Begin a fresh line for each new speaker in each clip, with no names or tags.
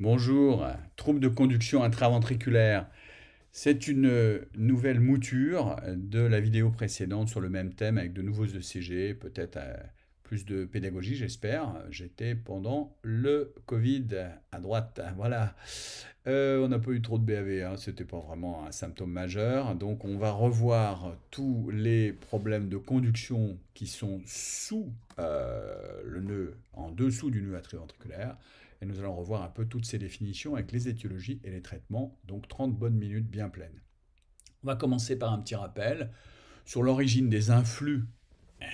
Bonjour, troubles de conduction intraventriculaire. C'est une euh, nouvelle mouture de la vidéo précédente sur le même thème avec de nouveaux ECG, peut-être euh, plus de pédagogie, j'espère. J'étais pendant le Covid à droite, voilà. Euh, on n'a pas eu trop de BAV, ce hein. c'était pas vraiment un symptôme majeur. Donc on va revoir tous les problèmes de conduction qui sont sous le nœud, en dessous du nœud atrioventriculaire et nous allons revoir un peu toutes ces définitions avec les étiologies et les traitements, donc 30 bonnes minutes bien pleines. On va commencer par un petit rappel sur l'origine des influx,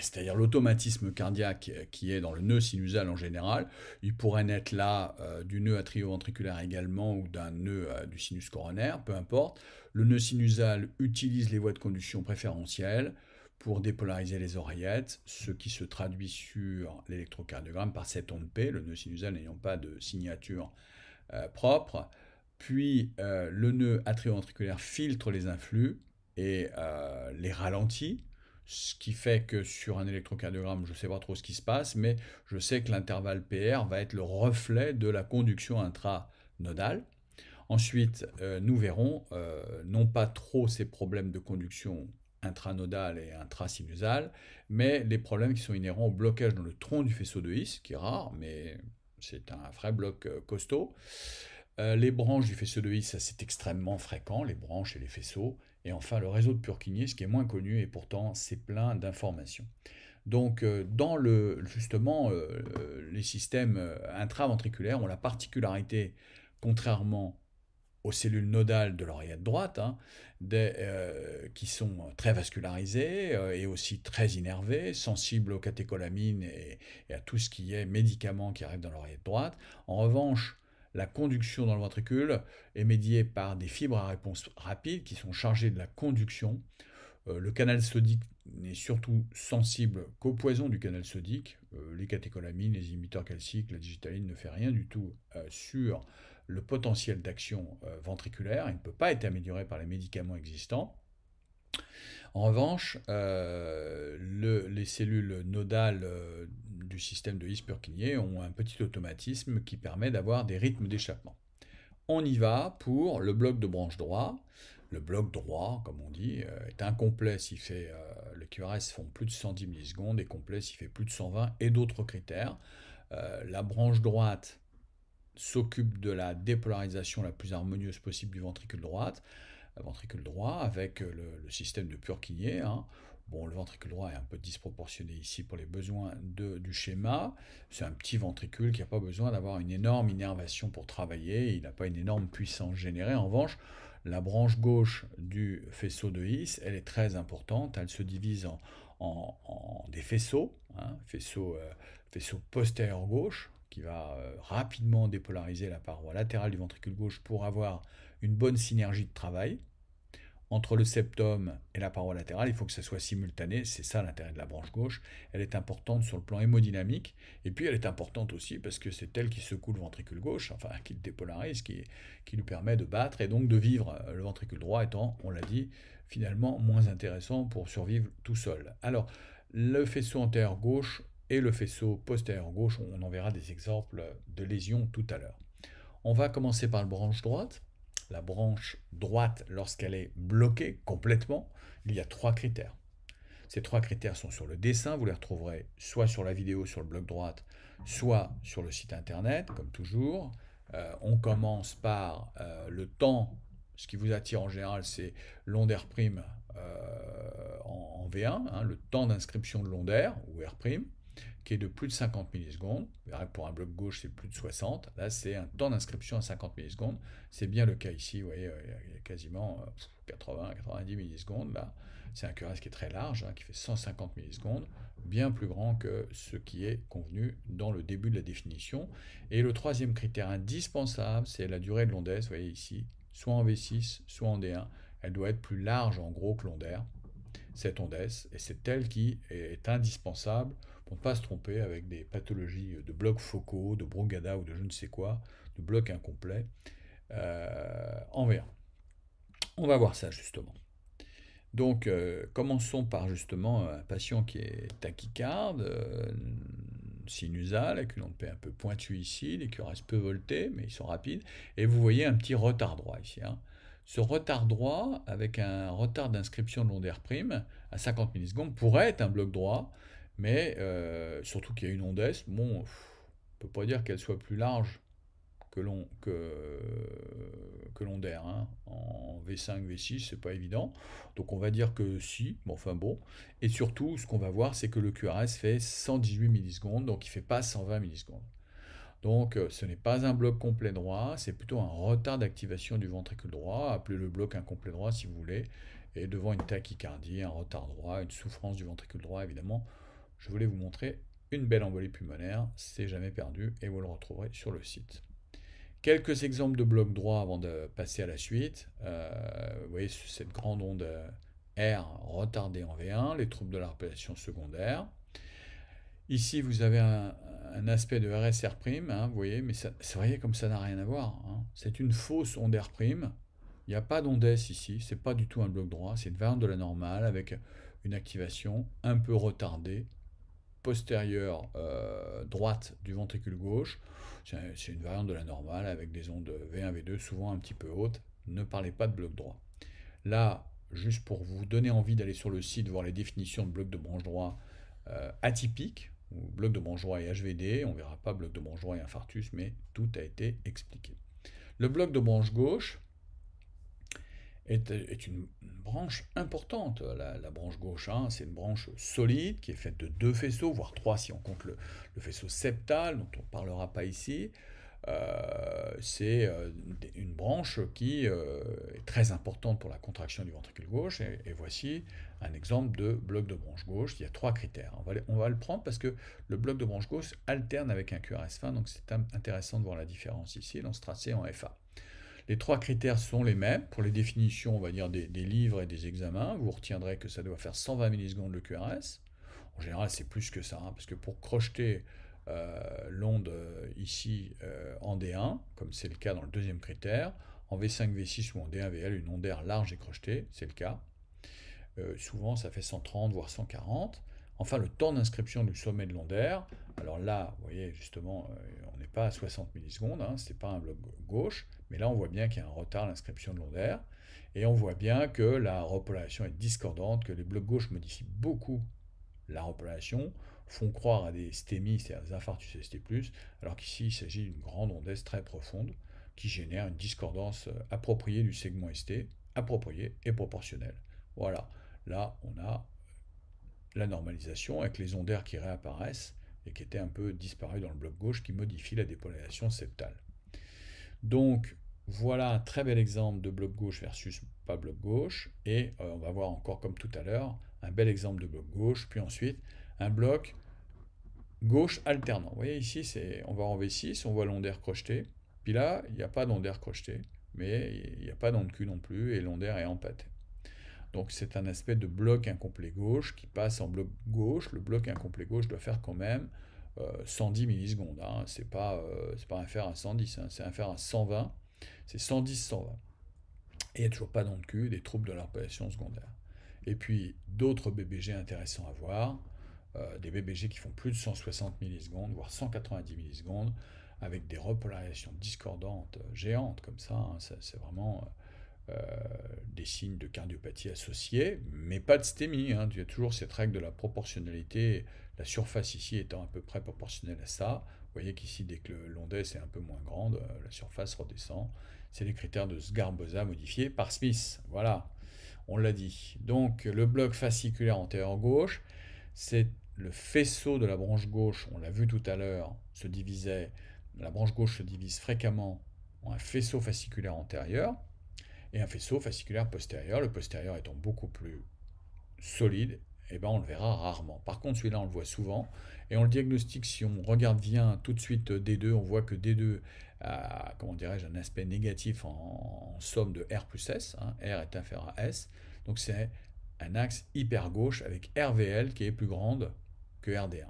c'est-à-dire l'automatisme cardiaque euh, qui est dans le nœud sinusal en général. Il pourrait naître là euh, du nœud atrioventriculaire également ou d'un nœud euh, du sinus coronaire, peu importe. Le nœud sinusal utilise les voies de conduction préférentielles pour dépolariser les oreillettes, ce qui se traduit sur l'électrocardiogramme par cette onde P, le nœud sinusal n'ayant pas de signature euh, propre. Puis euh, le nœud atrioventriculaire filtre les influx et euh, les ralentit, ce qui fait que sur un électrocardiogramme, je ne sais pas trop ce qui se passe, mais je sais que l'intervalle PR va être le reflet de la conduction intranodale. Ensuite, nous verrons non pas trop ces problèmes de conduction intranodal et intrasinusal, mais les problèmes qui sont inhérents au blocage dans le tronc du faisceau de His, qui est rare, mais c'est un vrai bloc euh, costaud. Euh, les branches du faisceau de His, c'est extrêmement fréquent, les branches et les faisceaux. Et enfin, le réseau de Purkinje, ce qui est moins connu, et pourtant c'est plein d'informations. Donc, euh, dans le, justement, les systèmes intraventriculaires ont la particularité, contrairement aux cellules nodales de l'oreillette droite, hein, euh, qui sont très vascularisées euh, et aussi très innervées, sensibles aux catécholamines et, à tout ce qui est médicaments qui arrivent dans l'oreillette droite. En revanche, la conduction dans le ventricule est médiée par des fibres à réponse rapide qui sont chargées de la conduction. Euh, le canal sodique n'est surtout sensible qu'au poison du canal sodique. les catécholamines, les imiteurs calciques, la digitaline ne fait rien du tout sur le potentiel d'action euh, ventriculaire. Il ne peut pas être amélioré par les médicaments existants. En revanche, euh, les cellules nodales euh, du système de his ont un petit automatisme qui permet d'avoir des rythmes d'échappement. On y va pour le bloc de branche droit. Le bloc droit, comme on dit, est incomplet s'il fait le QRS font plus de 110 millisecondes et complet s'il fait plus de 120 et d'autres critères. la branche droite s'occupe de la dépolarisation la plus harmonieuse possible du ventricule euh, ventricule droit avec euh, le, système de Purkinje. Hein. Bon, le ventricule droit est un peu disproportionné ici pour les besoins du schéma. C'est un petit ventricule qui n'a pas besoin d'avoir une énorme innervation pour travailler. Il n'a pas une énorme puissance générée. En revanche, la branche gauche du faisceau de His, elle est très importante. Elle se divise en, des faisceaux, hein, faisceaux faisceau, faisceau postérieur gauche, qui va euh, rapidement dépolariser la paroi latérale du ventricule gauche pour avoir une bonne synergie de travail. Entre le septum et la paroi latérale, il faut que ça soit simultané, c'est ça l'intérêt de la branche gauche. Elle est importante sur le plan hémodynamique, et puis elle est importante aussi parce que c'est elle qui secoue le ventricule gauche, enfin qui le dépolarise, qui, qui lui permet de battre et donc de vivre, euh, le ventricule droit étant, on l'a dit, finalement moins intéressant pour survivre tout seul. Alors, le faisceau antérieur gauche, et le faisceau postérieur gauche. On en verra des exemples de lésions tout à l'heure. On va commencer par la branche droite. La branche droite, lorsqu'elle est bloquée complètement, il y a trois critères. Ces trois critères sont sur le dessin, vous les retrouverez soit sur la vidéo sur le bloc droite, soit sur le site internet, comme toujours. Euh, on commence par euh, le temps, ce qui vous attire en général, c'est l'onde R' euh, en, V1, hein, le temps d'inscription de l'onde R ou R' de plus de 50 millisecondes. Pour un bloc gauche, c'est plus de 60. Là, c'est un temps d'inscription à 50 millisecondes. C'est bien le cas ici, vous voyez, euh, il y a quasiment 80, euh, 90 millisecondes. Là, c'est un cuirasse qui est très large, hein, qui fait 150 millisecondes, bien plus grand que ce qui est convenu dans le début de la définition. Et le troisième critère indispensable, c'est la durée de l'ondes vous voyez ici, soit en V6, soit en D1. Elle doit être plus large en gros que l'ondaire, cette ondesse, et c'est elle qui est indispensable ne pas se tromper avec des pathologies de blocs focaux, de brogada ou de je ne sais quoi, de blocs incomplets euh, en On va voir ça justement. Donc euh, commençons par justement un patient qui est tachycarde, euh, sinusal, avec une onde un peu pointue ici, les un peu voltées, mais ils sont rapides, et vous voyez un petit retard droit ici. Hein. Ce retard droit, avec un retard d'inscription de l'onde R' à 50 millisecondes, pourrait être un bloc droit, mais euh, surtout qu'il y a une ondesse, bon, on ne peut pas dire qu'elle soit plus large que l'on que, hein. En V5, V6, c'est pas évident. Donc on va dire que si, enfin bon. Et surtout, ce qu'on va voir, c'est que le QRS fait 118 millisecondes, donc il ne fait pas 120 millisecondes. Donc euh, ce n'est pas un bloc complet droit, c'est plutôt un retard d'activation du ventricule droit, appelez le bloc incomplet droit si vous voulez, et devant une tachycardie, un retard droit, une souffrance du ventricule droit évidemment, je voulais vous montrer une belle embolie pulmonaire, c'est jamais perdu et vous le retrouverez sur le site. Quelques exemples de blocs droits avant de passer à la suite. Euh, vous voyez cette grande onde euh, R retardée en V1, les troubles de la répétition secondaire. Ici, vous avez un, aspect de RSR', hein, vous voyez, mais ça, voyez comme ça n'a rien à voir. Hein. C'est une fausse onde R', il n'y a pas d'onde S ici, c'est pas du tout un bloc droit, c'est une variante de la normale avec une activation un peu retardée postérieure euh, droite du ventricule gauche. C'est une variante de la normale avec des ondes V1, V2 souvent un petit peu hautes. Ne parlez pas de bloc droit. Là, juste pour vous donner envie d'aller sur le site voir les définitions de bloc de branche droit euh, atypique, ou bloc de branche droit et HVD, on verra pas bloc de branche droit et infarctus, mais tout a été expliqué. Le bloc de branche gauche, est, une, branche importante. La, branche gauche, hein, c'est une branche solide qui est faite de deux faisceaux, voire trois si on compte le, faisceau septal, dont on ne parlera pas ici. Euh, c'est euh, une branche qui euh, est très importante pour la contraction du ventricule gauche. Et, voici un exemple de bloc de branche gauche. Il y a trois critères. On va, on va le prendre parce que le bloc de branche gauche alterne avec un QRS fin, donc c'est intéressant de voir la différence ici, dans ce tracé en FA. Les trois critères sont les mêmes. Pour les définitions, on va dire des, livres et des examens, vous retiendrez que ça doit faire 120 millisecondes le QRS. En général, c'est plus que ça, hein, parce que pour crocheter euh, l'onde euh, ici euh, en D1, comme c'est le cas dans le deuxième critère, en V5, V6 ou en D1, VL, une onde large est crochetée, c'est le cas. souvent, ça fait 130, voire 140. Enfin, le temps d'inscription du sommet de l'ondaire. Alors là, vous voyez, justement, euh, on n'est pas à 60 millisecondes, hein, ce n'est pas un bloc gauche, mais là, on voit bien qu'il y a un retard à l'inscription de l'ondaire. Et on voit bien que la repolarisation est discordante, que les blocs gauches modifient beaucoup la repolarisation, font croire à des stémis, c'est-à-dire des infarctus ST+, alors qu'ici, il s'agit d'une grande ondesse très profonde qui génère une discordance euh, appropriée du segment ST, appropriée et proportionnelle. Voilà, là, on a la normalisation avec les ondaires qui réapparaissent et qui étaient un peu disparues dans le bloc gauche qui modifie la dépolarisation septale. Donc voilà un très bel exemple de bloc gauche versus pas bloc gauche et euh, on va voir encore comme tout à l'heure un bel exemple de bloc gauche puis ensuite un bloc gauche alternant. Vous voyez ici on va en V6, on voit l'ondaire crochetée puis là il n'y a pas d'ondaire crochetée mais il n'y a pas d'onde cul non plus et l'ondaire est pâte. Donc c'est un aspect de bloc incomplet gauche qui passe en bloc gauche. Le bloc incomplet gauche doit faire quand même 110 euh, millisecondes. Hein. Ce n'est pas, euh, pas un fer à 110, hein. c'est un fer à 120. C'est 110-120. Et il n'y a toujours pas dans le cul des troubles de repolarisation secondaire. Et puis d'autres BBG intéressants à voir, euh, des BBG qui font plus de 160 millisecondes, voire 190 millisecondes, avec des repolarisations discordantes euh, géantes comme ça. Hein. C'est vraiment euh, des signes de cardiopathie associés, mais pas de stémie. Hein. Il y a toujours cette règle de la proportionnalité, la surface ici étant à peu près proportionnelle à ça. Vous voyez qu'ici, dès que l'ondesse est un peu moins grande, euh, la surface redescend. C'est les critères de Sgarbosa modifiés par Smith. Voilà, on l'a dit. Donc, le bloc fasciculaire antérieur gauche, c'est le faisceau de la branche gauche, on l'a vu tout à l'heure, se divisait. La branche gauche se divise fréquemment en un faisceau fasciculaire antérieur et un faisceau fasciculaire postérieur. Le postérieur étant beaucoup plus solide, et eh ben on le verra rarement. Par contre, celui-là, on le voit souvent et on le diagnostique. Si on regarde bien tout de suite D2, on voit que D2 a, comment dirais-je, un aspect négatif en, somme de R plus S. Hein. R est inférieur à S. Donc c'est un axe hyper gauche avec RVL qui est plus grande que RD1.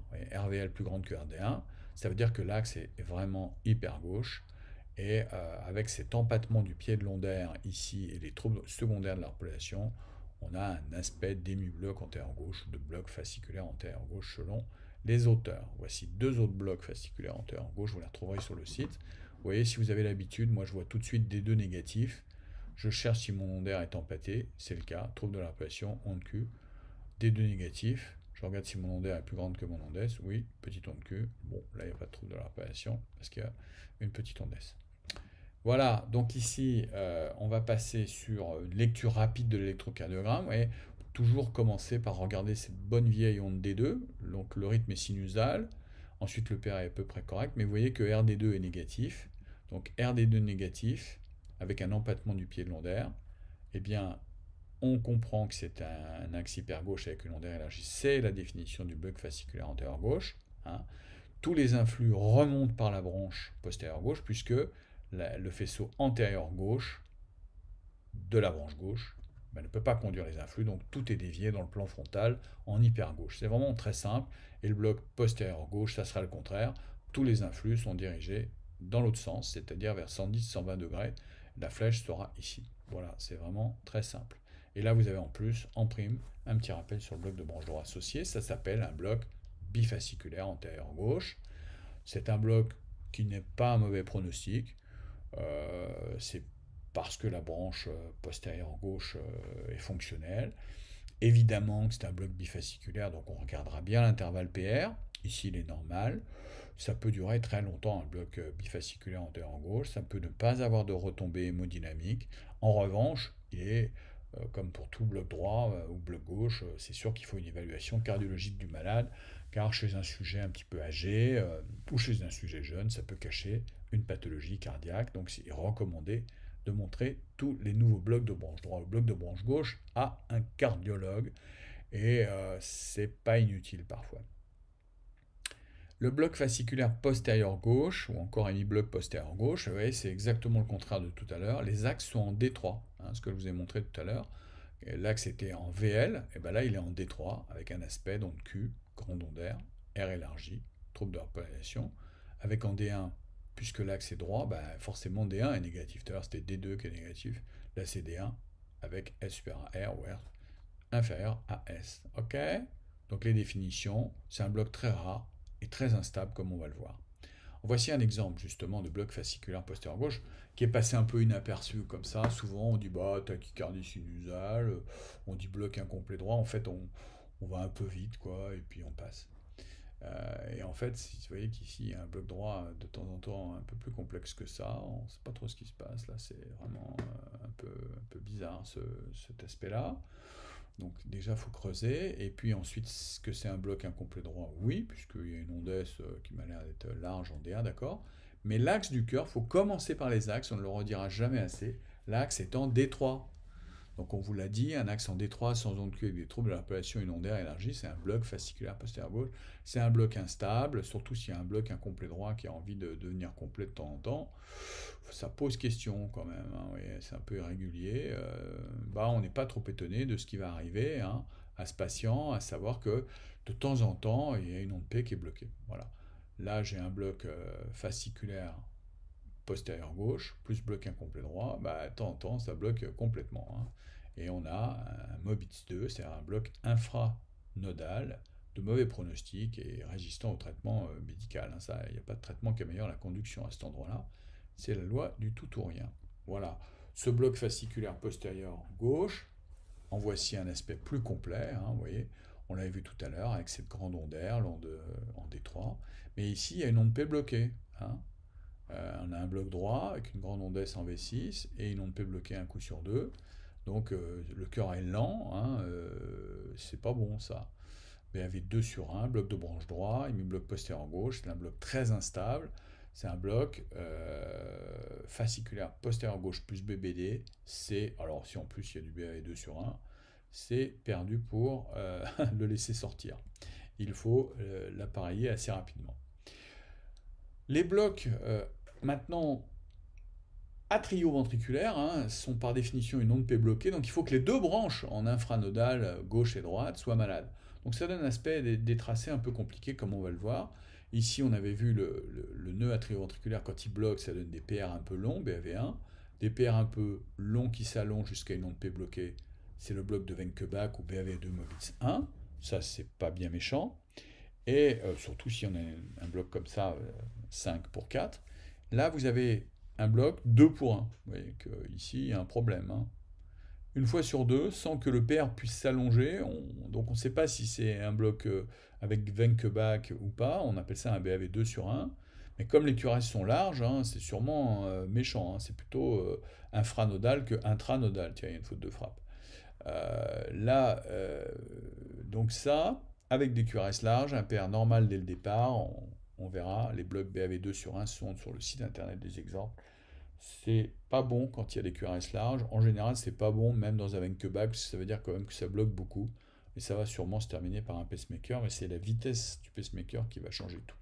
RVL plus grande que RD1, ça veut dire que l'axe est vraiment hyper gauche. Et euh, avec cet empattement du pied de l'ondaire ici et les troubles secondaires de l'articulation, on a un aspect en terre gauche ou de bloc fasciculaire terre gauche selon les auteurs. Voici deux autres blocs fasciculaires terre gauche, vous les retrouverez sur le site. Vous voyez, si vous avez l'habitude, moi je vois tout de suite des deux négatifs. Je cherche si mon ondaire est empatté, c'est le cas, trouble de l'articulation, onde Q, des deux négatifs. Je regarde si mon ondaire est plus grande que mon ondesse, Oui, petite onde Q. Bon, là, il n'y a pas de trouble de l'articulation parce qu'il y a une petite ondesse. Voilà, donc ici, euh, on va passer sur une lecture rapide de l'électrocardiogramme et toujours commencer par regarder cette bonne vieille onde D2. Donc le rythme est sinusal, ensuite le PR est à peu près correct, mais vous voyez que RD2 est négatif. Donc RD2 négatif, avec un empattement du pied de R, eh bien, on comprend que c'est un, axe hyper gauche avec une R élargie. C'est la définition du bug fasciculaire antérieur gauche. Hein. Tous les influx remontent par la branche postérieure gauche, puisque le faisceau antérieur gauche de la branche gauche ne peut pas conduire les influx, donc tout est dévié dans le plan frontal en hyper gauche. C'est vraiment très simple, et le bloc postérieur gauche, ça sera le contraire. Tous les influx sont dirigés dans l'autre sens, c'est-à-dire vers 110-120 degrés. La flèche sera ici. Voilà, c'est vraiment très simple. Et là, vous avez en plus, en prime, un petit rappel sur le bloc de branche droite associé. Ça s'appelle un bloc bifasciculaire antérieur gauche. C'est un bloc qui n'est pas un mauvais pronostic. Euh, c'est parce que la branche euh, postérieure gauche euh, est fonctionnelle. Évidemment que c'est un bloc bifasciculaire, donc on regardera bien l'intervalle PR. Ici, il est normal. Ça peut durer très longtemps, un bloc bifasciculaire en gauche. Ça peut ne pas avoir de retombée hémodynamique. En revanche, il comme pour tout bloc droit ou bloc gauche, c'est sûr qu'il faut une évaluation cardiologique du malade, car chez un sujet un petit peu âgé ou chez un sujet jeune, ça peut cacher une pathologie cardiaque. Donc c'est recommandé de montrer tous les nouveaux blocs de branche droite ou bloc de branche gauche à un cardiologue. Et euh, c'est pas inutile parfois. Le bloc fasciculaire postérieur gauche, ou encore un mi-bloc postérieur gauche, vous voyez c'est exactement le contraire de tout à l'heure. Les axes sont en D3, hein, ce que je vous ai montré tout à l'heure. L'axe était en VL, et ben là il est en D3, avec un aspect donc Q, grand ondaire, R élargi, trouble de repolarisation, avec en D1 puisque l'axe est droit, bah, forcément D1 est négatif. Tout c'était D2 qui est négatif. Là, c'est D1 avec S supérieur à R ou R inférieur à S. OK Donc, les définitions, c'est un bloc très rare et très instable, comme on va le voir. Voici un exemple, justement, de bloc fasciculaire postérieur gauche qui est passé un peu inaperçu comme ça. Souvent, on dit bah, tachycardie sinusale, on dit bloc incomplet droit. En fait, on, on va un peu vite, quoi, et puis on passe. Euh, et en fait, si vous voyez qu'ici, il y a un bloc droit de temps en temps un peu plus complexe que ça, on ne sait pas trop ce qui se passe. Là, c'est vraiment euh, un, peu, bizarre cet aspect-là. Donc déjà, il faut creuser. Et puis ensuite, ce que c'est un bloc incomplet droit Oui, puisqu'il y a une ondesse euh, qui m'a l'air d'être large en D1, d'accord Mais l'axe du cœur, il faut commencer par les axes, on ne le redira jamais assez. L'axe étant D3, donc on vous l'a dit, un axe en D3 sans onde Q avec des troubles de l'appellation inondaire élargie, c'est un bloc fasciculaire postérieur c'est un bloc instable, surtout s'il y a un bloc incomplet droit qui a envie de devenir complet de temps en temps, ça pose question quand même, hein, c'est un peu irrégulier, euh, bah, on n'est pas trop étonné de ce qui va arriver hein, à ce patient, à savoir que de temps en temps, il y a une onde P qui est bloquée. Voilà. Là, j'ai un bloc euh, fasciculaire postérieur gauche plus bloc incomplet droit, bah, de temps en temps, ça bloque complètement. Hein. Et on a un Mobitz 2, c'est un bloc infranodal de mauvais pronostic et résistant au traitement euh, médical. Hein. Ça, il n'y a pas de traitement qui améliore la conduction à cet endroit-là. C'est la loi du tout ou rien. Voilà. Ce bloc fasciculaire postérieur gauche, en voici un aspect plus complet. Hein, vous voyez, on l'avait vu tout à l'heure avec cette grande onde l'onde en D3. Mais ici, il y a une onde P bloquée. Hein. Euh, on a un bloc droit avec une grande onde en V6 et une onde P bloquer un coup sur deux. Donc euh, le cœur est lent, hein, euh, c'est pas bon ça. Mais 2 sur 1, bloc de branche droit, et bloc postérieur gauche, c'est un bloc très instable. C'est un bloc fasciculaire postérieur gauche plus BBD. C'est, alors si en plus il y a du BAV 2 sur 1, c'est perdu pour le laisser sortir. Il faut l'appareiller assez rapidement. Les blocs Maintenant, atrioventriculaire hein, sont par définition une onde P bloquée, donc il faut que les deux branches en infranodale gauche et droite soient malades. Donc ça donne un aspect des, tracés un peu compliqué comme on va le voir. Ici on avait vu le, nœud atrioventriculaire quand il bloque ça donne des PR un peu longs, BAV1, des PR un peu longs qui s'allongent jusqu'à une onde P bloquée, c'est le bloc de Wenckebach ou BAV2 Mobitz 1, ça c'est pas bien méchant. Et euh, surtout si on a un bloc comme ça, 5 euh, pour 4. Là, vous avez un bloc 2 pour 1. Vous voyez qu'ici, il y a un problème. Hein. Une fois sur deux, sans que le pair puisse s'allonger, donc on ne sait pas si c'est un bloc euh, avec que-bac ou pas, on appelle ça un BAV 2 sur 1. Mais comme les cuirasses sont larges, hein, c'est sûrement euh, méchant, hein. c'est plutôt euh, infranodal que intranodal. Tiens, il y a une faute de frappe. là, donc ça, avec des QRS larges, un pair normal dès le départ, on, on verra, les blocs BAV2 sur 1 sont sur le site internet des exemples. C'est pas bon quand il y a des QRS larges. En général, c'est pas bon même dans un back ça veut dire quand même que ça bloque beaucoup. Et ça va sûrement se terminer par un pacemaker, mais c'est la vitesse du pacemaker qui va changer tout.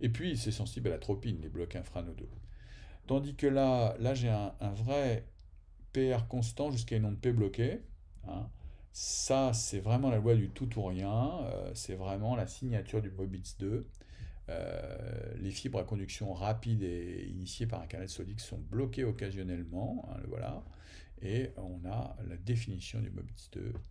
Et puis, c'est sensible à la tropine, les blocs infranodaux. Tandis que là, là j'ai un, vrai PR constant jusqu'à une onde P bloquée. Hein. Ça, c'est vraiment la loi du tout ou rien. Euh, c'est vraiment la signature du Bobitz 2. Euh, les fibres à conduction rapide et initiées par un canal sodique sont bloquées occasionnellement, hein, voilà, et on a la définition du mobile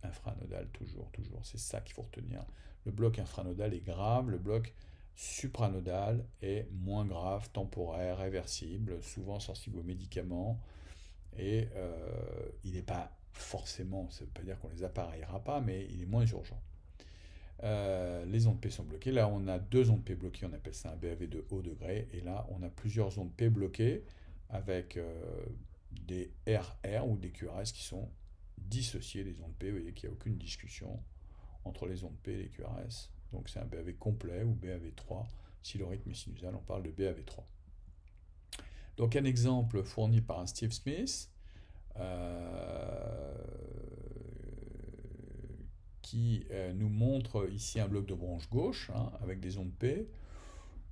infranodal, toujours, toujours, c'est ça qu'il faut retenir. Le bloc infranodal est grave, le bloc supranodal est moins grave, temporaire, réversible, souvent sensible aux médicaments, et euh, il n'est pas forcément, ça ne veut pas dire qu'on ne les appareillera pas, mais il est moins urgent. Euh, les ondes P sont bloquées. Là, on a deux ondes P bloquées, on appelle ça un BAV de haut degré. Et là, on a plusieurs ondes P bloquées avec euh, des RR ou des QRS qui sont dissociés des ondes P. Vous voyez qu'il n'y a aucune discussion entre les ondes P et les QRS. Donc c'est un BAV complet ou BAV3. Si le rythme est sinusal, on parle de BAV3. Donc un exemple fourni par un Steve Smith. Euh, qui euh, nous montre ici un bloc de branche gauche hein, avec des ondes P.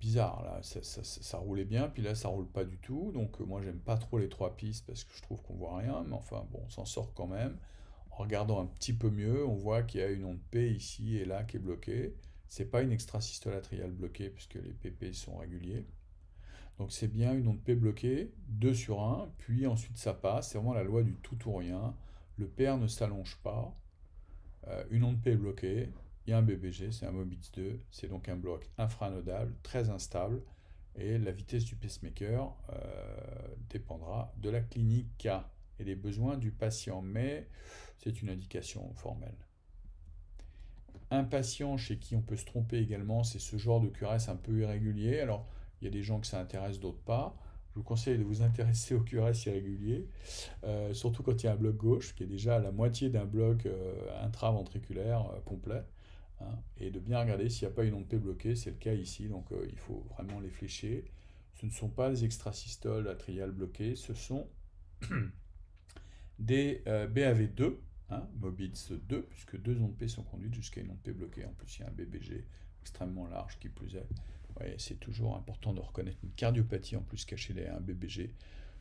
Bizarre, là, ça, ça, roulait bien, puis là, ça roule pas du tout. Donc, euh, moi, j'aime pas trop les trois pistes parce que je trouve qu'on voit rien, mais enfin, bon, on s'en sort quand même. En regardant un petit peu mieux, on voit qu'il y a une onde P ici et là qui est bloquée. C'est pas une extra atriale bloquée puisque les PP sont réguliers. Donc c'est bien une onde P bloquée, 2 sur 1, puis ensuite ça passe, c'est vraiment la loi du tout ou rien. Le PR ne s'allonge pas, euh, une onde P est bloquée, il y a un BBG, c'est un Mobitz 2, c'est donc un bloc infranodable très instable, et la vitesse du pacemaker euh, dépendra de la clinique K et des besoins du patient, mais c'est une indication formelle. Un patient chez qui on peut se tromper également, c'est ce genre de QRS un peu irrégulier. Alors, il y a des gens que ça intéresse, d'autres pas. Je vous conseille de vous intéresser au QRS irrégulier, euh, surtout quand il y a un bloc gauche, qui est déjà à la moitié d'un bloc euh, intraventriculaire euh, complet, hein, et de bien regarder s'il n'y a pas une onde P bloquée, c'est le cas ici, donc il faut vraiment les flécher. Ce ne sont pas des extrasystoles atriales bloquées, ce sont des BAV2, hein, 2, puisque deux ondes P sont conduites jusqu'à une onde P bloquée. En plus, il y a un BBG extrêmement large qui plus est c'est toujours important de reconnaître une cardiopathie en plus cachée derrière un BBG.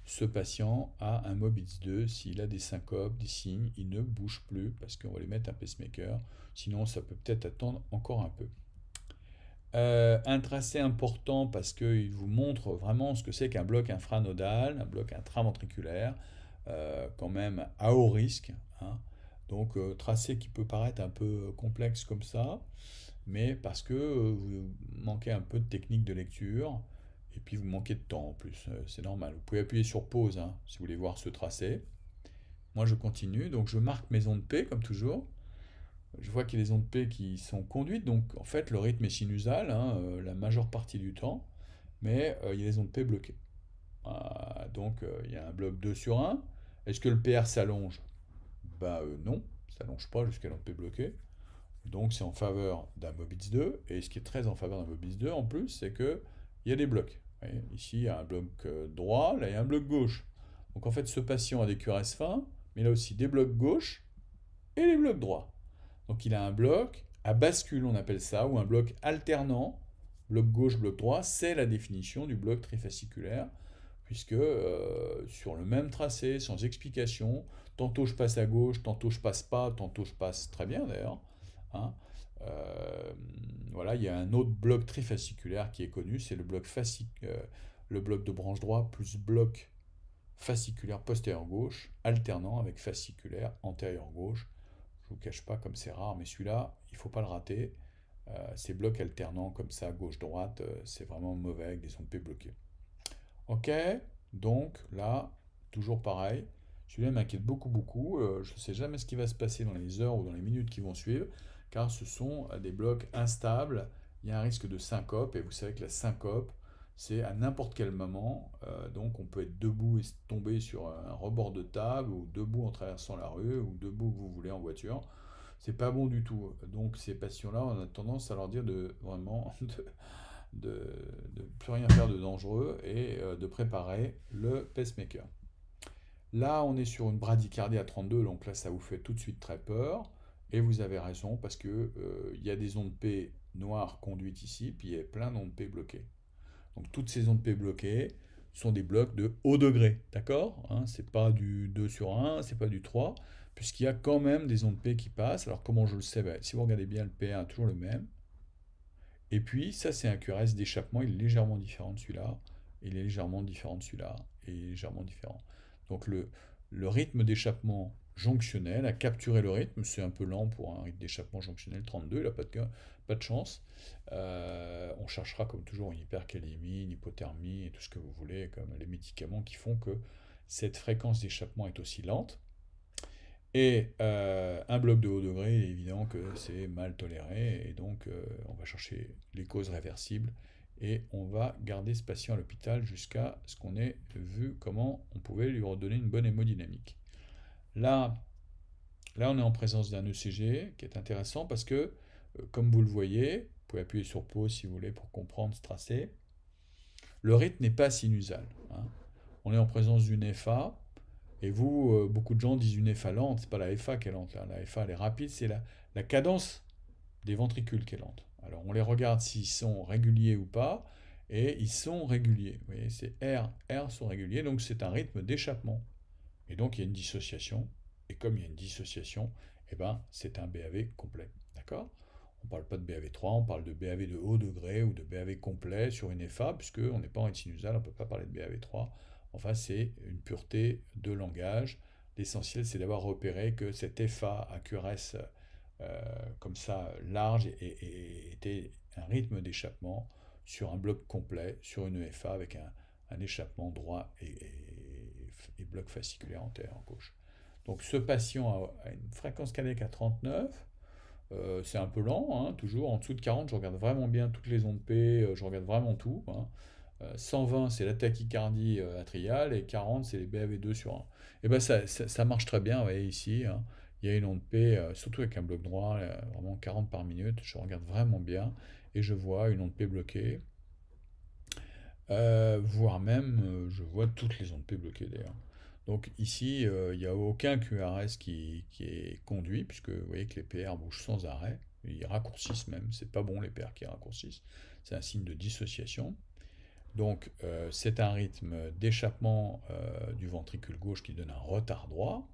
Ce patient a un Mobitz 2, s'il a des syncopes, des signes, il ne bouge plus parce qu'on va lui mettre un pacemaker, sinon ça peut peut-être attendre encore un peu. Euh, un tracé important parce qu'il vous montre vraiment ce que c'est qu'un bloc infranodal, un bloc intraventriculaire, euh, quand même à haut risque. Hein. Donc euh, tracé qui peut paraître un peu complexe comme ça mais parce que euh, vous manquez un peu de technique de lecture, et puis vous manquez de temps en plus, euh, c'est normal. Vous pouvez appuyer sur pause hein, si vous voulez voir ce tracé. Moi je continue, donc je marque mes ondes P comme toujours. Je vois qu'il y a des ondes P qui sont conduites, donc en fait le rythme est sinusal hein, euh, la majeure partie du temps, mais il y a des ondes P bloquées. donc il y a un bloc 2 sur 1. Est-ce que le PR s'allonge ben, non, ça s'allonge pas jusqu'à l'onde P bloquée. Donc c'est en faveur d'un Mobitz 2, et ce qui est très en faveur d'un Mobitz 2 en plus, c'est qu'il y a des blocs. ici il y a un bloc euh, droit, là il y a un bloc gauche. Donc en fait ce patient a des QRS fins, mais il a aussi des blocs gauche et des blocs droits. Donc il a un bloc à bascule, on appelle ça, ou un bloc alternant, bloc gauche, bloc droit, c'est la définition du bloc trifasciculaire, puisque euh, sur le même tracé, sans explication, tantôt je passe à gauche, tantôt je passe pas, tantôt je passe très bien d'ailleurs, Hein. Euh, voilà, il y a un autre bloc trifasciculaire fasciculaire qui est connu, c'est le bloc euh, le bloc de branche droite plus bloc fasciculaire postérieur gauche, alternant avec fasciculaire antérieur gauche. Je ne vous cache pas comme c'est rare, mais celui-là, il faut pas le rater. Euh, ces blocs alternants comme ça, gauche-droite, c'est vraiment mauvais avec des P bloqués. Ok, donc là, toujours pareil. Celui-là m'inquiète beaucoup, beaucoup. je ne sais jamais ce qui va se passer dans les heures ou dans les minutes qui vont suivre car ce sont euh, des blocs instables, il y a un risque de syncope, et vous savez que la syncope, c'est à n'importe quel moment, euh, donc on peut être debout et tomber sur euh, un rebord de table, ou debout en traversant la rue, ou debout vous voulez en voiture, c'est pas bon du tout. Donc ces patients-là, on a tendance à leur dire de vraiment de, de, plus rien faire de dangereux et de préparer le pacemaker. Là, on est sur une bradycardie à 32, donc là, ça vous fait tout de suite très peur. Et vous avez raison, parce que euh, il y a des ondes P noires conduites ici, puis il y a plein d'ondes P bloquées. Donc toutes ces ondes P bloquées sont des blocs de haut degré, d'accord Ce n'est pas du 2 sur 1, c'est pas du 3, puisqu'il y a quand même des ondes P qui passent. Alors comment je le sais ben, Si vous regardez bien, le P1 est toujours le même. Et puis ça, c'est un QRS d'échappement, il est légèrement différent de celui-là, il est légèrement différent de celui-là, et légèrement différent. Donc le rythme d'échappement jonctionnel, à capturer le rythme. C'est un peu lent pour un rythme d'échappement jonctionnel 32, il n'a pas de, pas de chance. Euh, on cherchera comme toujours une hypercalémie, une hypothermie, et tout ce que vous voulez, comme les médicaments qui font que cette fréquence d'échappement est aussi lente. Et euh, un bloc de haut degré, il est évident que c'est mal toléré, et donc euh, on va chercher les causes réversibles, et on va garder ce patient à l'hôpital jusqu'à ce qu'on ait vu comment on pouvait lui redonner une bonne hémodynamique. Là, là, on est en présence d'un ECG qui est intéressant parce que, euh, comme vous le voyez, vous pouvez appuyer sur pause si vous voulez pour comprendre ce tracé, le rythme n'est pas sinusal. Hein. On est en présence d'une FA, et vous, euh, beaucoup de gens disent une FA lente, n'est pas la FA qui est lente, hein. la FA elle est rapide, c'est la, la cadence des ventricules qui est lente. Alors on les regarde s'ils sont réguliers ou pas, et ils sont réguliers. Vous voyez, c'est R, R sont réguliers, donc c'est un rythme d'échappement. Et donc il y a une dissociation, et comme il y a une dissociation, eh ben, c'est un BAV complet. D'accord On ne parle pas de BAV3, on parle de BAV de haut degré ou de BAV complet sur une FA, puisqu'on n'est pas en sinusale, on ne peut pas parler de BAV3. Enfin, c'est une pureté de langage. L'essentiel, c'est d'avoir repéré que cette FA à QRS euh, comme ça large et, était un rythme d'échappement sur un bloc complet, sur une FA avec un, échappement droit et blocs bloc en antérieur en gauche. Donc ce patient a une fréquence cardiaque à 39, euh, c'est un peu lent, hein, toujours en dessous de 40, je regarde vraiment bien toutes les ondes P, euh, je regarde vraiment tout. 120 hein. euh, c'est la tachycardie atriale et 40 c'est les BAV2 sur 1. Et eh ben ça, marche très bien, vous voyez ici, hein. il y a une onde P, surtout avec un bloc droit, vraiment 40 par minute, je regarde vraiment bien et je vois une onde P bloquée, voire même je vois toutes les ondes P bloquées d'ailleurs. Donc ici, euh, il n'y a aucun QRS qui, est conduit, puisque vous voyez que les PR bougent sans arrêt, ils raccourcissent même, c'est pas bon les PR qui raccourcissent, c'est un signe de dissociation. Donc euh, c'est un rythme d'échappement euh, du ventricule gauche qui donne un retard droit.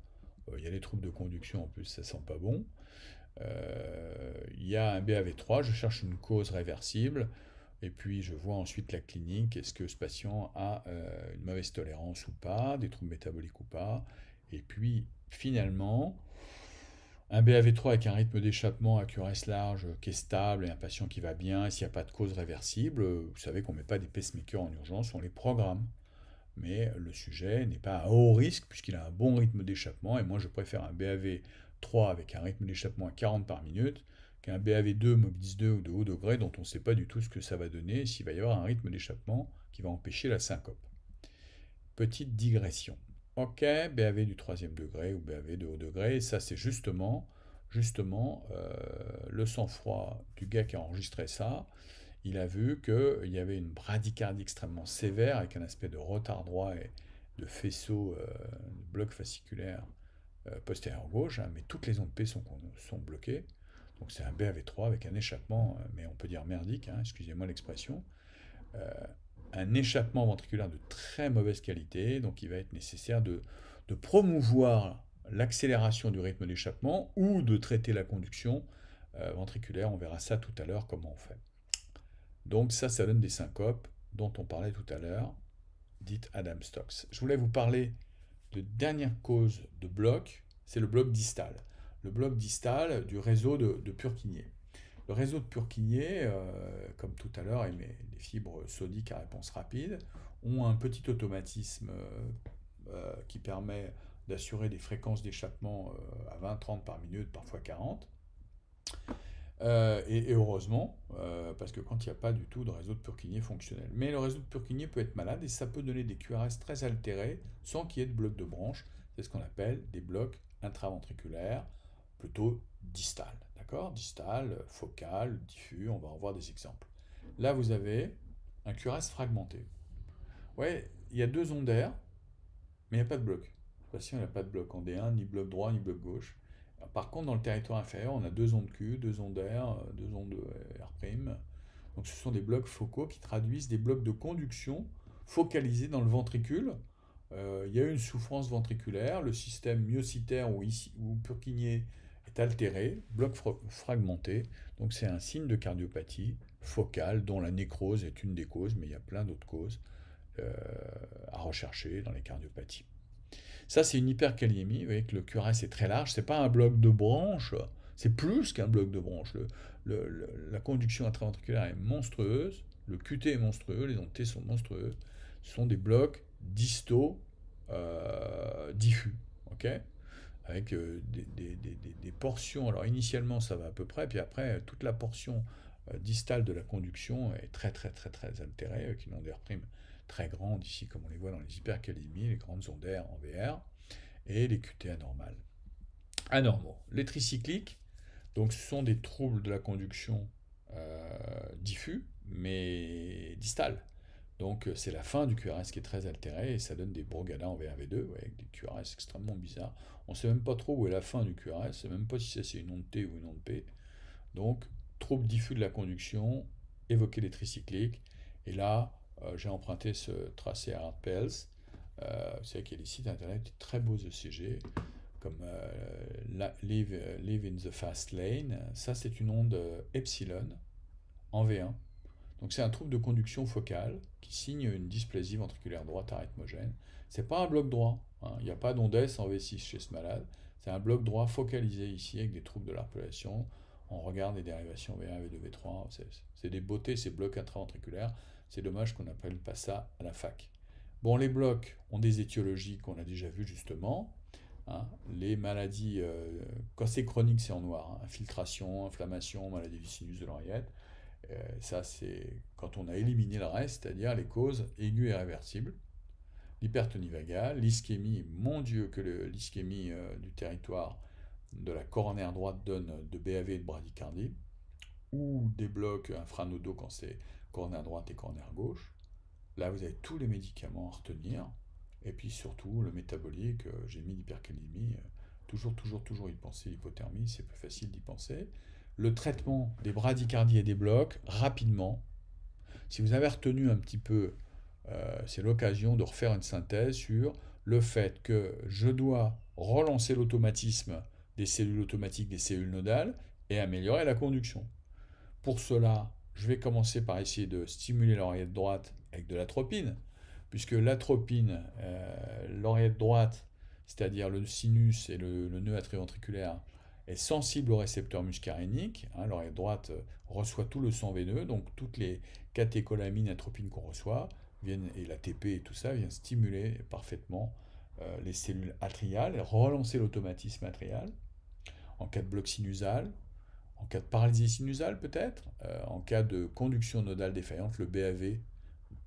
Il y a des troubles de conduction en plus, ça sent pas bon. Il y a un BAV3, je cherche une cause réversible. Et puis je vois ensuite la clinique, est-ce que ce patient a euh, une mauvaise tolérance ou pas, des troubles métaboliques ou pas. Et puis finalement, un BAV3 avec un rythme d'échappement à QRS large qui est stable et un patient qui va bien, s'il n'y a pas de cause réversible, vous savez qu'on ne met pas des pacemakers en urgence, on les programme. Mais le sujet n'est pas à haut risque puisqu'il a un bon rythme d'échappement et moi je préfère un BAV3 avec un rythme d'échappement à 40 par minute qu'un BAV2 mobilise 2 ou de haut degré dont on ne sait pas du tout ce que ça va donner, s'il va y avoir un rythme d'échappement qui va empêcher la syncope. Petite digression. Ok, BAV du troisième degré ou BAV de haut degré, ça c'est justement, justement euh, le sang-froid du gars qui a enregistré ça. Il a vu qu'il y avait une bradycardie extrêmement sévère avec un aspect de retard droit et de faisceau, euh, bloc fasciculaire euh, postérieur gauche, hein, mais toutes les ondes P sont, sont bloquées. Donc c'est un BAV3 avec un échappement, euh, mais on peut dire merdique, hein, excusez-moi l'expression. Euh, un échappement ventriculaire de très mauvaise qualité, donc il va être nécessaire de, promouvoir l'accélération du rythme d'échappement ou de traiter la conduction euh, ventriculaire. On verra ça tout à l'heure comment on fait. Donc ça, ça donne des syncopes dont on parlait tout à l'heure, dites Adam Stokes. Je voulais vous parler de dernière cause de bloc, c'est le bloc distal le bloc distal du réseau de, de Le réseau de Purkinje, euh, comme tout à l'heure, met les fibres sodiques à réponse rapide, ont un petit automatisme euh, euh, qui permet d'assurer des fréquences d'échappement à 20-30 par minute, parfois 40. et, heureusement, parce que quand il n'y a pas du tout de réseau de Purkinje fonctionnel. Mais le réseau de Purkinje peut être malade et ça peut donner des QRS très altérés sans qu'il y ait de blocs de branche. C'est ce qu'on appelle des blocs intraventriculaires plutôt distal, d'accord Distal, focal, diffus, on va en voir des exemples. Là, vous avez un cuirasse fragmenté. Ouais, il y a deux ondes R, mais il n'y a pas de bloc. Patient, il pas de bloc en D1, ni bloc droit, ni bloc gauche. par contre, dans le territoire inférieur, on a deux ondes Q, deux ondes R, deux ondes R'. Donc ce sont des blocs focaux qui traduisent des blocs de conduction focalisés dans le ventricule. Euh, il y a une souffrance ventriculaire, le système myocytaire ou, ici, ou altéré, bloc fragmenté, donc c'est un signe de cardiopathie focale dont la nécrose est une des causes, mais il y a plein d'autres causes euh, à rechercher dans les cardiopathies. Ça, c'est une hyperkaliémie, vous voyez que le cuirasse est très large, c'est pas un bloc de branche, c'est plus qu'un bloc de branche, la conduction intraventriculaire est monstrueuse, le QT est monstrueux, les ondes T sont monstrueuses, ce sont des blocs distaux euh, diffus, ok avec hein, des, portions. Alors initialement, ça va à peu près, puis après, euh, toute la portion euh, distale de la conduction est très très très très altérée, avec euh, une ondère prime très grande ici, comme on les voit dans les hypercalémies, les grandes ondères en VR, et les QT anormales. Anormaux. Les tricycliques, donc ce sont des troubles de la conduction diffus, mais distales. Donc euh, c'est la fin du QRS qui est très altéré et ça donne des brogadas en v v 2 avec des QRS extrêmement bizarres. On ne sait même pas trop où est la fin du QRS, on ne sait même pas si c'est une onde T ou une onde P. Donc trouble diffus de la conduction, évoquer les tricycliques. Et là, euh, j'ai emprunté ce tracé à Art euh, vous savez qu'il y a des sites internet très beaux ECG comme live in the Fast Lane. Ça c'est une onde epsilon en V1 donc c'est un trouble de conduction focale qui signe une dysplasie ventriculaire droite arythmogène. C'est pas un bloc droit, hein. il n'y a pas d'ondes en V6 chez ce malade, c'est un bloc droit focalisé ici avec des troubles de l'arpellation. On regarde les dérivations V1, V2, V3, c'est des beautés ces blocs intraventriculaires, c'est dommage qu'on n'appelle pas ça à la fac. Bon, les blocs ont des étiologies qu'on a déjà vues justement. Hein. Les maladies, euh, quand c'est chronique, c'est en noir. Hein. Infiltration, inflammation, maladie du sinus de l'oreillette. Euh, ça, c'est quand on a éliminé le reste, c'est-à-dire les causes aiguës et réversibles. L'hypertonie vagale, l'ischémie, mon Dieu, que l'ischémie euh, du territoire de la coronaire droite donne de BAV et de bradycardie, ou des blocs infranodaux quand c'est coronaire droite et coronaire gauche. Là, vous avez tous les médicaments à retenir, et puis surtout le métabolique, euh, j'ai mis l'hypercalémie, toujours, toujours, toujours y penser, l'hypothermie, c'est plus facile d'y penser le traitement des bradycardies et des blocs rapidement. Si vous avez retenu un petit peu, euh, c'est l'occasion de refaire une synthèse sur le fait que je dois relancer l'automatisme des cellules automatiques, des cellules nodales, et améliorer la conduction. Pour cela, je vais commencer par essayer de stimuler l'oreillette droite avec de l'atropine, puisque l'atropine, euh, l'oreillette droite, c'est-à-dire le sinus et le, le nœud atrioventriculaire, est sensible au récepteur muscarinique. Hein, l'oreille droite euh, reçoit tout le sang veineux, donc toutes les catécholamines, atropines qu'on reçoit, viennent, et l'ATP et tout ça, viennent stimuler parfaitement euh, les cellules atriales, relancer l'automatisme atrial. En cas de bloc sinusal, en cas de paralysie sinusale peut-être, euh, en cas de conduction nodale défaillante, le BAV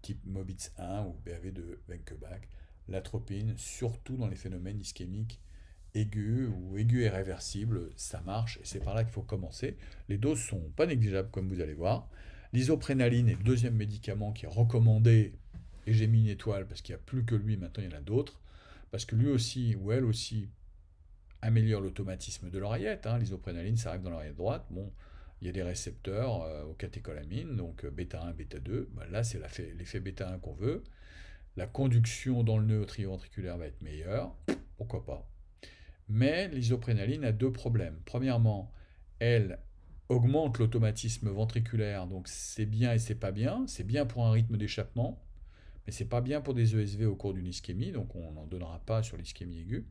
type Mobitz 1 ou BAV de Wenckebach, l'atropine, surtout dans les phénomènes ischémiques aiguë ou aiguë et réversible, ça marche et c'est par là qu'il faut commencer. Les doses sont pas négligeables comme vous allez voir. L'isoprénaline est le deuxième médicament qui est recommandé et j'ai mis une étoile parce qu'il n'y a plus que lui, maintenant il y en a d'autres, parce que lui aussi ou elle aussi améliore l'automatisme de l'oreillette. Hein. L'isoprénaline, ça arrive dans l'oreillette droite. Bon, il y a des récepteurs euh, aux catécholamines, donc euh, bêta 1, bêta 2. Bah, là, c'est l'effet bêta 1 qu'on veut. La conduction dans le nœud trioventriculaire va être meilleure. Pourquoi pas mais l'isoprénaline a deux problèmes. Premièrement, elle augmente l'automatisme ventriculaire, donc c'est bien et c'est pas bien. C'est bien pour un rythme d'échappement, mais c'est pas bien pour des ESV au cours d'une ischémie, donc on n'en donnera pas sur l'ischémie aiguë.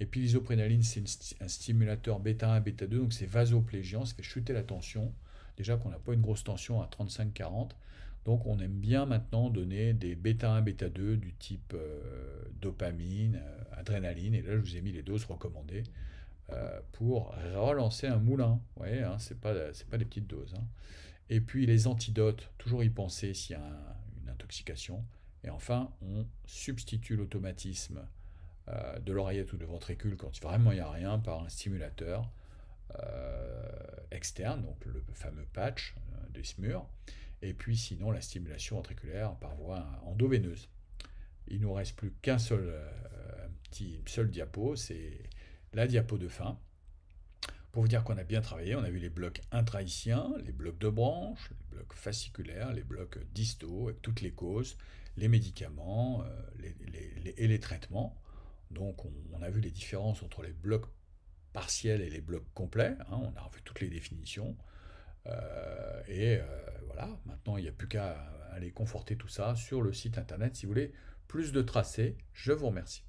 Et puis l'isoprénaline, c'est un stimulateur bêta 1, bêta 2, donc c'est vasoplégiant, ça fait chuter la tension. Déjà qu'on n'a pas une grosse tension à 35-40, donc on aime bien maintenant donner des bêta 1, bêta 2 du type euh, dopamine, euh, adrénaline, et là je vous ai mis les doses recommandées euh, pour relancer un moulin. Vous voyez, hein, ce n'est pas, des petites doses. Hein. Et puis les antidotes, toujours y penser s'il y a une intoxication. Et enfin, on substitue l'automatisme de l'oreillette ou de ventricule quand vraiment il n'y a rien par un stimulateur externe, donc le fameux patch des SMUR et puis sinon la stimulation ventriculaire par voie endoveineuse. Il nous reste plus qu'un seul euh, petit, seul seule diapo, c'est la diapo de fin. Pour vous dire qu'on a bien travaillé, on a vu les blocs intrahiciens, les blocs de branches, les blocs fasciculaires, les blocs distaux, avec toutes les causes, les médicaments euh, les, les, et les traitements. Donc on, a vu les différences entre les blocs partiels et les blocs complets, hein. on a revu toutes les définitions. Euh, et euh, voilà, maintenant il n'y a plus qu'à aller conforter tout ça sur le site internet si vous voulez plus de tracés. Je vous remercie.